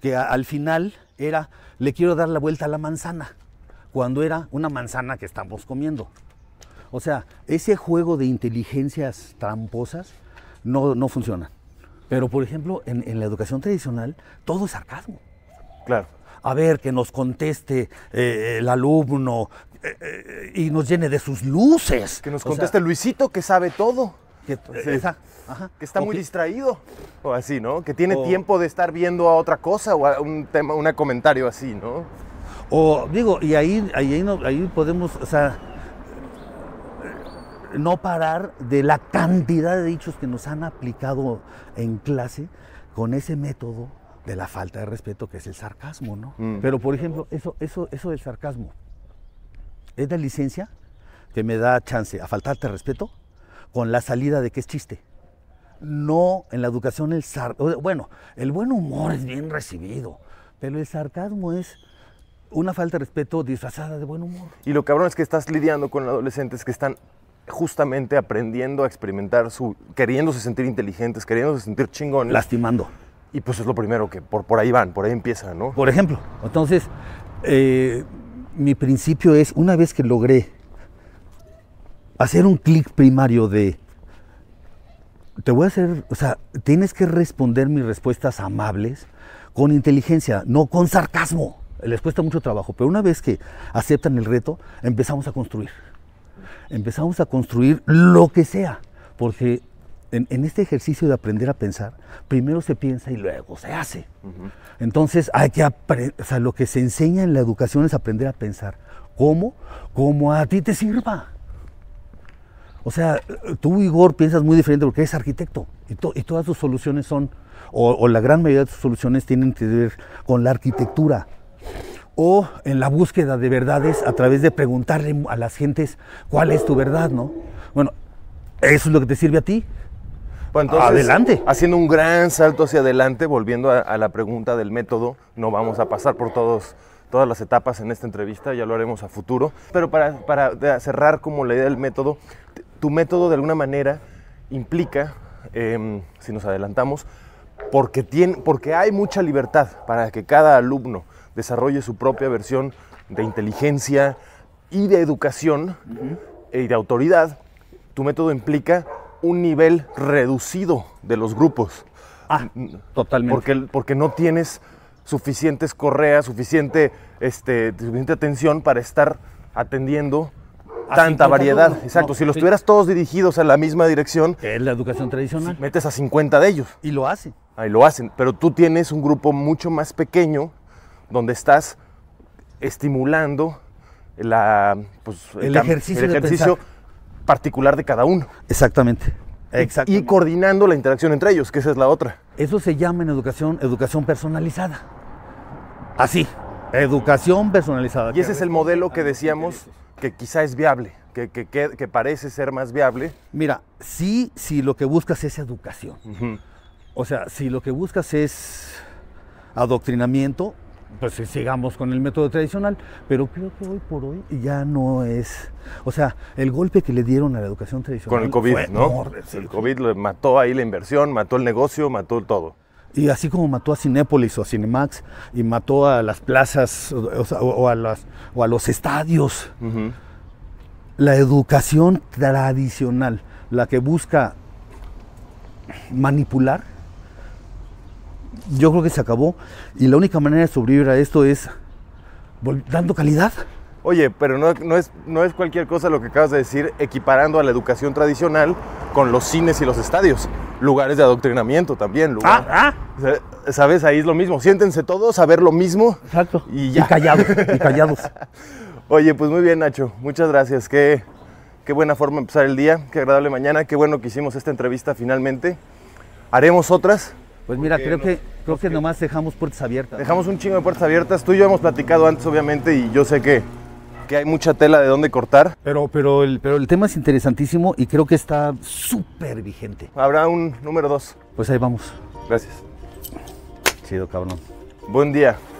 que al final era, le quiero dar la vuelta a la manzana, cuando era una manzana que estamos comiendo. O sea, ese juego de inteligencias tramposas no, funciona. Pero, por ejemplo, en, la educación tradicional, todo es sarcasmo. Claro. A ver, que nos conteste eh, eh, el alumno eh, y nos llene de sus luces. Que nos conteste Luisito, que sabe todo. Eh, eh, que, está, muy distraído. O así, ¿no? Que tiene tiempo de estar viendo a otra cosa o a un tema, un comentario así, ¿no? O digo, y ahí, ahí, ahí podemos, o sea, no parar de la cantidad de dichos que nos han aplicado en clase con ese método de la falta de respeto que es el sarcasmo, ¿no? Mm. Pero por ejemplo, eso, eso, eso del sarcasmo es la licencia que me da chance a faltarte respeto con la salida de que es chiste. No, en la educación el sarcasmo, bueno, el buen humor es bien recibido, pero el sarcasmo es una falta de respeto disfrazada de buen humor. Y lo cabrón es que estás lidiando con adolescentes que están justamente aprendiendo a experimentar su, queriéndose sentir inteligentes, queriéndose sentir chingones. Lastimando. Y pues es lo primero que por, por ahí van, por ahí empiezan, ¿no? Por ejemplo, entonces, eh, mi principio es, una vez que logré hacer un clic primario de, te voy a hacer, o sea, tienes que responder mis respuestas amables con inteligencia, no con sarcasmo. Les cuesta mucho trabajo, pero una vez que aceptan el reto, empezamos a construir. Empezamos a construir lo que sea, porque en, este ejercicio de aprender a pensar, primero se piensa y luego se hace. Entonces hay que, o sea, lo que se enseña en la educación es aprender a pensar. ¿Cómo? Como a ti te sirva. O sea, tú, Igor, piensas muy diferente porque eres arquitecto y, todas tus soluciones son, o, la gran mayoría de tus soluciones tienen que ver con la arquitectura o en la búsqueda de verdades a través de preguntarle a las gentes cuál es tu verdad, ¿no? Bueno, eso es lo que te sirve a ti. adelante. Haciendo un gran salto hacia adelante, volviendo a, la pregunta del método, no vamos a pasar por todos todas las etapas en esta entrevista, ya lo haremos a futuro. Pero para, para, cerrar como la idea del método, tu método de alguna manera implica, em, si nos adelantamos, porque, tiene, porque hay mucha libertad para que cada alumno desarrolle su propia versión de inteligencia y de educación eh, y de autoridad, tu método implica un nivel reducido de los grupos. Ah, totalmente. Porque, no tienes suficientes correas, suficiente, este, suficiente atención para estar atendiendo tanta variedad. Exacto. si los tuvieras todos dirigidos a la misma dirección. Es la educación tradicional. Metes a 50 de ellos. Y lo hacen. Ahí lo hacen. Pero tú tienes un grupo mucho más pequeño donde estás estimulando la, pues, el, ejercicio, particular de cada uno. Exactamente. Exactamente. Y coordinando la interacción entre ellos, que esa es la otra. Eso se llama en educación educación personalizada. Así, educación personalizada. Y ese es el modelo que decíamos que quizá es viable, que, parece ser más viable. Mira, sí, si lo que buscas es educación. O sea, si lo que buscas es adoctrinamiento, pues sigamos con el método tradicional, pero creo que hoy por hoy ya no es, o sea, el golpe que le dieron a la educación tradicional. Con el COVID, ¿no? el COVID mató ahí la inversión, mató el negocio, mató todo. Y así como mató a Cinépolis o a Cinemax y mató a las plazas o, a, los estadios, la educación tradicional, la que busca manipular, yo creo que se acabó. Y la única manera de sobrevivir a esto es dando calidad. Oye, pero no, es, no es cualquier cosa lo que acabas de decir equiparando a la educación tradicional con los cines y los estadios. Lugares de adoctrinamiento también. ah, ah. ¿Sabes? Ahí es lo mismo. Siéntense todos a ver lo mismo. Exacto. Y ya. callados, y callados. Oye, pues muy bien, Nacho. Muchas gracias. Qué, qué buena forma de empezar el día. Qué agradable mañana. Qué bueno que hicimos esta entrevista finalmente. ¿Haremos otras? Pues mira, creo que creo que nomás dejamos puertas abiertas. Dejamos un chingo de puertas abiertas. Tú y yo hemos platicado antes, obviamente, y yo sé que que hay mucha tela de dónde cortar. Pero, pero, el, pero el tema es interesantísimo y creo que está súper vigente. Habrá un número dos. Pues ahí vamos. Gracias. Chido, cabrón. Buen día.